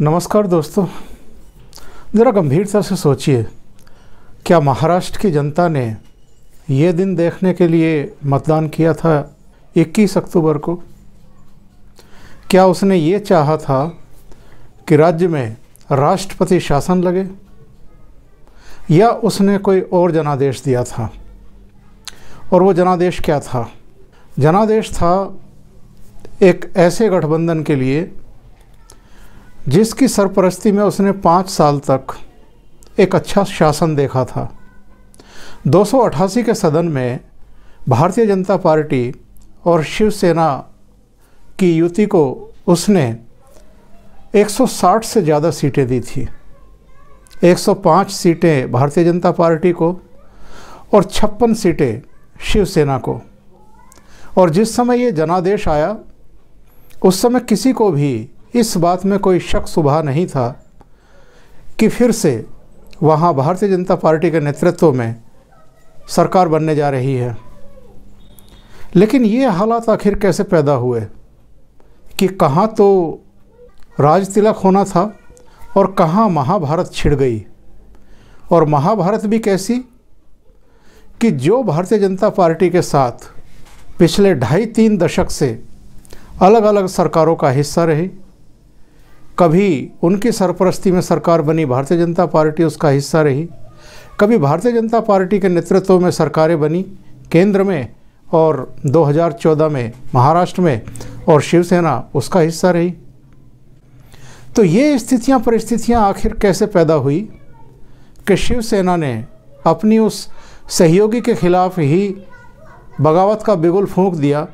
नमस्कार दोस्तों ज़रा गंभीरता से सोचिए क्या महाराष्ट्र की जनता ने ये दिन देखने के लिए मतदान किया था 21 अक्टूबर को क्या उसने ये चाहा था कि राज्य में राष्ट्रपति शासन लगे या उसने कोई और जनादेश दिया था और वो जनादेश क्या था जनादेश था एक ऐसे गठबंधन के लिए जिसकी सरपरस्ती में उसने पाँच साल तक एक अच्छा शासन देखा था 288 के सदन में भारतीय जनता पार्टी और शिवसेना की युति को उसने 160 से ज़्यादा सीटें दी थी 105 सीटें भारतीय जनता पार्टी को और छप्पन सीटें शिवसेना को और जिस समय ये जनादेश आया उस समय किसी को भी इस बात में कोई शक सुबह नहीं था कि फिर से वहाँ भारतीय जनता पार्टी के नेतृत्व में सरकार बनने जा रही है लेकिन ये हालात आखिर कैसे पैदा हुए कि कहाँ तो राज तिलक होना था और कहाँ महाभारत छिड़ गई और महाभारत भी कैसी कि जो भारतीय जनता पार्टी के साथ पिछले ढाई तीन दशक से अलग अलग सरकारों का हिस्सा रही कभी उनकी सरपरस्ती में सरकार बनी भारतीय जनता पार्टी उसका हिस्सा रही कभी भारतीय जनता पार्टी के नेतृत्व में सरकारें बनी केंद्र में और 2014 में महाराष्ट्र में और शिवसेना उसका हिस्सा रही तो ये स्थितियां परिस्थितियां आखिर कैसे पैदा हुई कि शिवसेना ने अपनी उस सहयोगी के खिलाफ ही बगावत का बिगुल फूंक दिया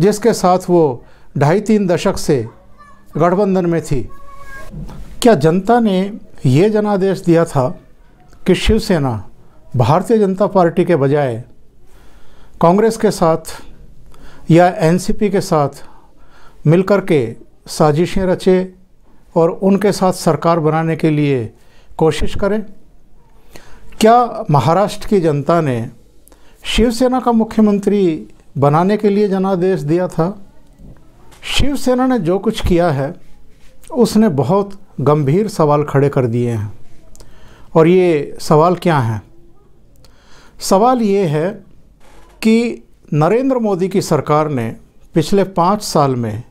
जिसके साथ वो ढाई तीन दशक से गठबंधन में थी क्या जनता ने ये जनादेश दिया था कि शिवसेना भारतीय जनता पार्टी के बजाय कांग्रेस के साथ या एनसीपी के साथ मिलकर के साजिशें रचे और उनके साथ सरकार बनाने के लिए कोशिश करें क्या महाराष्ट्र की जनता ने शिवसेना का मुख्यमंत्री बनाने के लिए जनादेश दिया था शिवसेना ने जो कुछ किया है उसने बहुत गंभीर सवाल खड़े कर दिए हैं और ये सवाल क्या हैं सवाल ये है कि नरेंद्र मोदी की सरकार ने पिछले पाँच साल में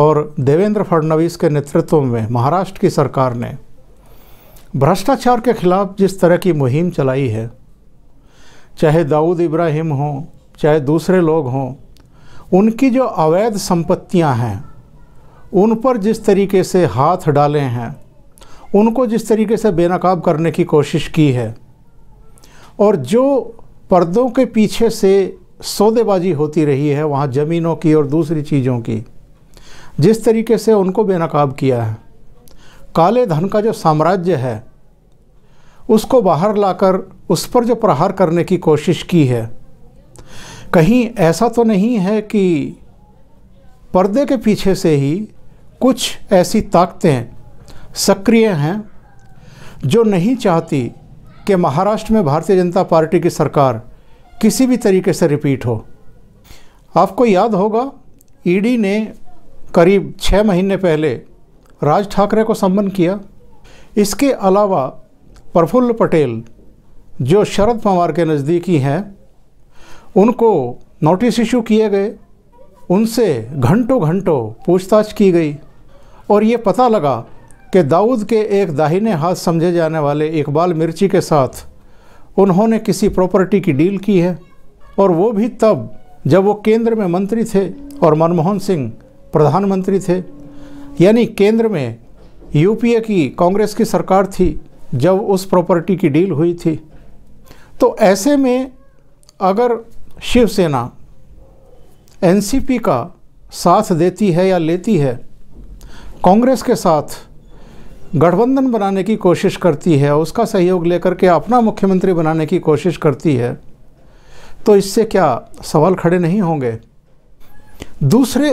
और देवेंद्र फडणवीस के नेतृत्व में महाराष्ट्र की सरकार ने भ्रष्टाचार के खिलाफ जिस तरह की मुहिम चलाई है चाहे दाऊद इब्राहिम हों चाहे दूसरे लोग हों उनकी जो अवैध संपत्तियां हैं उन पर जिस तरीके से हाथ डाले हैं उनको जिस तरीके से बेनकाब करने की कोशिश की है और जो पर्दों के पीछे से सौदेबाजी होती रही है वहाँ ज़मीनों की और दूसरी चीज़ों की जिस तरीके से उनको बेनकाब किया है काले धन का जो साम्राज्य है उसको बाहर लाकर उस पर जो प्रहार करने की कोशिश की है कहीं ऐसा तो नहीं है कि पर्दे के पीछे से ही कुछ ऐसी ताकतें सक्रिय हैं जो नहीं चाहती कि महाराष्ट्र में भारतीय जनता पार्टी की सरकार किसी भी तरीके से रिपीट हो आपको याद होगा ईडी ने करीब छः महीने पहले राज ठाकरे को सम्मन किया इसके अलावा प्रफुल्ल पटेल जो शरद पवार के नज़दीकी हैं उनको नोटिस इशू किए गए उनसे घंटों घंटों पूछताछ की गई और ये पता लगा कि दाऊद के एक दाहिने हाथ समझे जाने वाले इकबाल मिर्ची के साथ उन्होंने किसी प्रॉपर्टी की डील की है और वो भी तब जब वो केंद्र में मंत्री थे और मनमोहन सिंह प्रधानमंत्री थे यानी केंद्र में यूपीए की कांग्रेस की सरकार थी जब उस प्रॉपर्टी की डील हुई थी तो ऐसे में अगर शिवसेना एनसीपी का साथ देती है या लेती है कांग्रेस के साथ गठबंधन बनाने की कोशिश करती है उसका सहयोग लेकर के अपना मुख्यमंत्री बनाने की कोशिश करती है तो इससे क्या सवाल खड़े नहीं होंगे दूसरे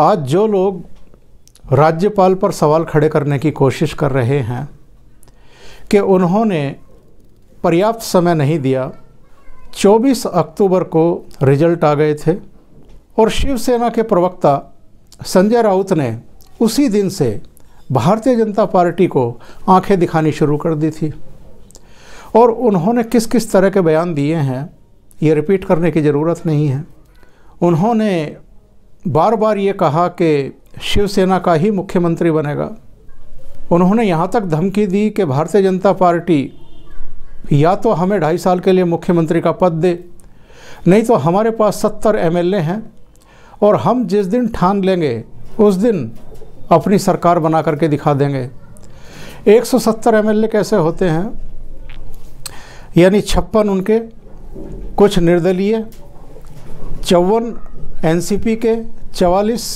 आज जो लोग राज्यपाल पर सवाल खड़े करने की कोशिश कर रहे हैं कि उन्होंने पर्याप्त समय नहीं दिया 24 अक्टूबर को रिजल्ट आ गए थे और शिवसेना के प्रवक्ता संजय राउत ने उसी दिन से भारतीय जनता पार्टी को आंखें दिखानी शुरू कर दी थी और उन्होंने किस किस तरह के बयान दिए हैं ये रिपीट करने की ज़रूरत नहीं है उन्होंने बार बार ये कहा कि शिवसेना का ही मुख्यमंत्री बनेगा उन्होंने यहाँ तक धमकी दी कि भारतीय जनता पार्टी या तो हमें ढाई साल के लिए मुख्यमंत्री का पद दे नहीं तो हमारे पास सत्तर एमएलए हैं और हम जिस दिन ठान लेंगे उस दिन अपनी सरकार बना करके दिखा देंगे 170 एमएलए कैसे होते हैं यानी छप्पन उनके कुछ निर्दलीय चौवन एनसीपी के चवालीस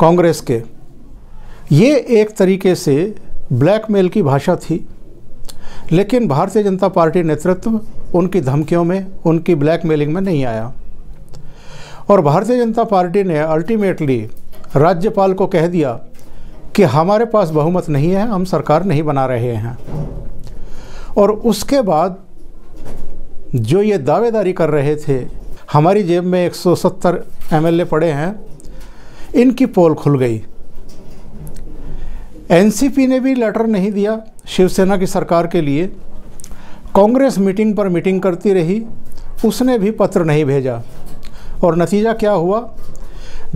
कांग्रेस के ये एक तरीके से ब्लैकमेल की भाषा थी लेकिन भारतीय जनता पार्टी नेतृत्व उनकी धमकियों में उनकी ब्लैकमेलिंग में नहीं आया और भारतीय जनता पार्टी ने अल्टीमेटली राज्यपाल को कह दिया कि हमारे पास बहुमत नहीं है हम सरकार नहीं बना रहे हैं और उसके बाद जो ये दावेदारी कर रहे थे हमारी जेब में 170 एमएलए पड़े हैं इनकी पोल खुल गई एनसीपी ने भी लेटर नहीं दिया शिवसेना की सरकार के लिए कांग्रेस मीटिंग पर मीटिंग करती रही उसने भी पत्र नहीं भेजा और नतीजा क्या हुआ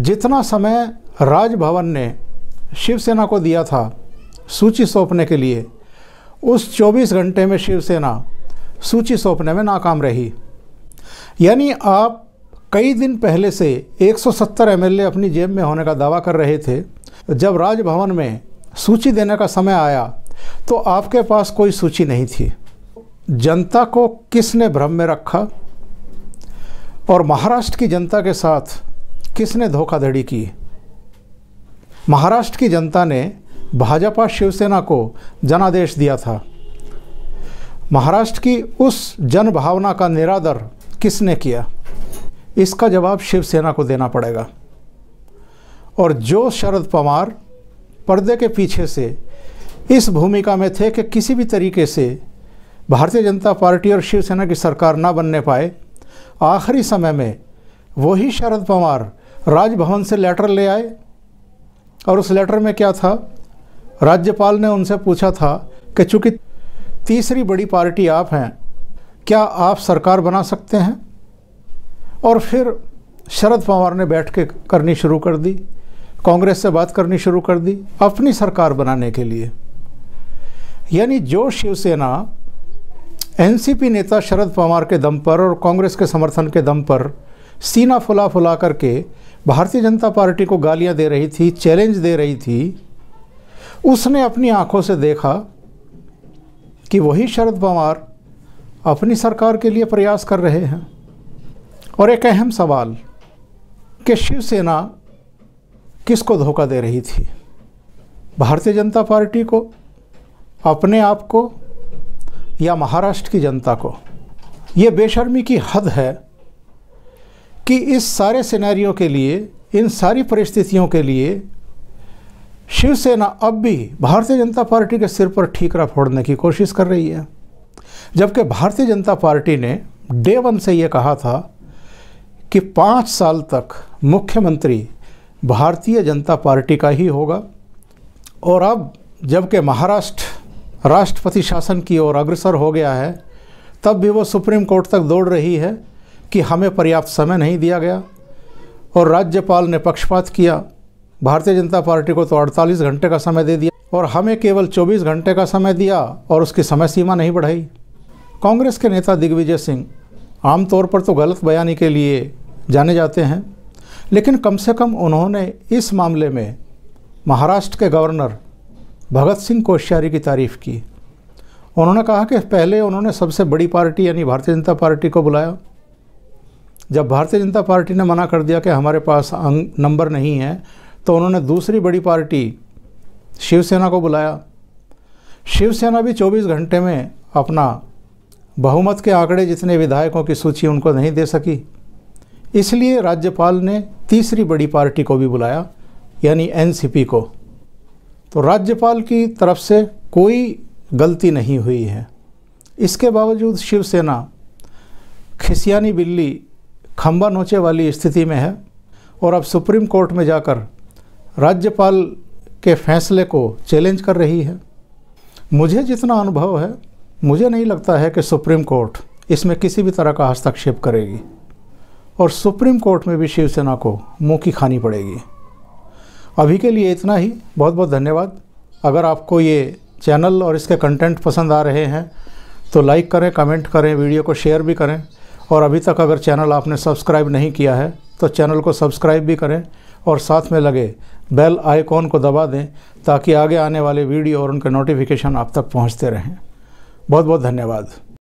जितना समय राजभवन ने शिवसेना को दिया था सूची सौंपने के लिए उस 24 घंटे में शिवसेना सूची सौंपने में नाकाम रही यानी आप कई दिन पहले से 170 एमएलए अपनी जेब में होने का दावा कर रहे थे जब राजभवन में सूची देने का समय आया तो आपके पास कोई सूची नहीं थी जनता को किसने भ्रम में रखा और महाराष्ट्र की जनता के साथ किसने धोखाधड़ी की महाराष्ट्र की जनता ने भाजपा शिवसेना को जनादेश दिया था महाराष्ट्र की उस जन भावना का निरादर किसने किया इसका जवाब शिवसेना को देना पड़ेगा और जो शरद पवार पर्दे के पीछे से इस भूमिका में थे कि किसी भी तरीके से भारतीय जनता पार्टी और शिवसेना की सरकार ना बनने पाए आखिरी समय में वही शरद पवार राजभवन से लेटर ले आए और उस लेटर में क्या था राज्यपाल ने उनसे पूछा था कि चूंकि तीसरी बड़ी पार्टी आप हैं क्या आप सरकार बना सकते हैं और फिर शरद पवार ने बैठ के करनी शुरू कर दी कांग्रेस से बात करनी शुरू कर दी अपनी सरकार बनाने के लिए यानी जो शिवसेना एनसीपी नेता शरद पवार के दम पर और कांग्रेस के समर्थन के दम पर सीना फुला फुला करके भारतीय जनता पार्टी को गालियां दे रही थी चैलेंज दे रही थी उसने अपनी आंखों से देखा कि वही शरद पवार अपनी सरकार के लिए प्रयास कर रहे हैं और एक अहम सवाल कि शिवसेना किसको धोखा दे रही थी भारतीय जनता पार्टी को अपने आप को या महाराष्ट्र की जनता को ये बेशर्मी की हद है कि इस सारे सिनेरियो के लिए इन सारी परिस्थितियों के लिए शिवसेना अब भी भारतीय जनता पार्टी के सिर पर ठीकरा फोड़ने की कोशिश कर रही है जबकि भारतीय जनता पार्टी ने डे वन से ये कहा था कि पाँच साल तक मुख्यमंत्री भारतीय जनता पार्टी का ही होगा और अब जबकि महाराष्ट्र राष्ट्रपति शासन की ओर अग्रसर हो गया है तब भी वो सुप्रीम कोर्ट तक दौड़ रही है कि हमें पर्याप्त समय नहीं दिया गया और राज्यपाल ने पक्षपात किया भारतीय जनता पार्टी को तो 48 घंटे का समय दे दिया और हमें केवल 24 घंटे का समय दिया और उसकी समय सीमा नहीं बढ़ाई कांग्रेस के नेता दिग्विजय सिंह आमतौर पर तो गलत बयानी के लिए जाने जाते हैं लेकिन कम से कम उन्होंने इस मामले में महाराष्ट्र के गवर्नर भगत सिंह कोश्यारी की तारीफ़ की उन्होंने कहा कि पहले उन्होंने सबसे बड़ी पार्टी यानी भारतीय जनता पार्टी को बुलाया जब भारतीय जनता पार्टी ने मना कर दिया कि हमारे पास अंग नंबर नहीं है तो उन्होंने दूसरी बड़ी पार्टी शिवसेना को बुलाया शिवसेना भी 24 घंटे में अपना बहुमत के आंकड़े जितने विधायकों की सूची उनको नहीं दे सकी इसलिए राज्यपाल ने तीसरी बड़ी पार्टी को भी बुलाया यानी एनसीपी को तो राज्यपाल की तरफ से कोई गलती नहीं हुई है इसके बावजूद शिवसेना खिसियानी बिल्ली खम्बा नोचे वाली स्थिति में है और अब सुप्रीम कोर्ट में जाकर राज्यपाल के फैसले को चैलेंज कर रही है मुझे जितना अनुभव है मुझे नहीं लगता है कि सुप्रीम कोर्ट इसमें किसी भी तरह का हस्तक्षेप करेगी और सुप्रीम कोर्ट में भी शिवसेना को मुँह की खानी पड़ेगी अभी के लिए इतना ही बहुत बहुत धन्यवाद अगर आपको ये चैनल और इसके कंटेंट पसंद आ रहे हैं तो लाइक करें कमेंट करें वीडियो को शेयर भी करें और अभी तक अगर चैनल आपने सब्सक्राइब नहीं किया है तो चैनल को सब्सक्राइब भी करें और साथ में लगे बेल आइकॉन को दबा दें ताकि आगे आने वाले वीडियो और उनके नोटिफिकेशन आप तक पहुंचते रहें बहुत बहुत धन्यवाद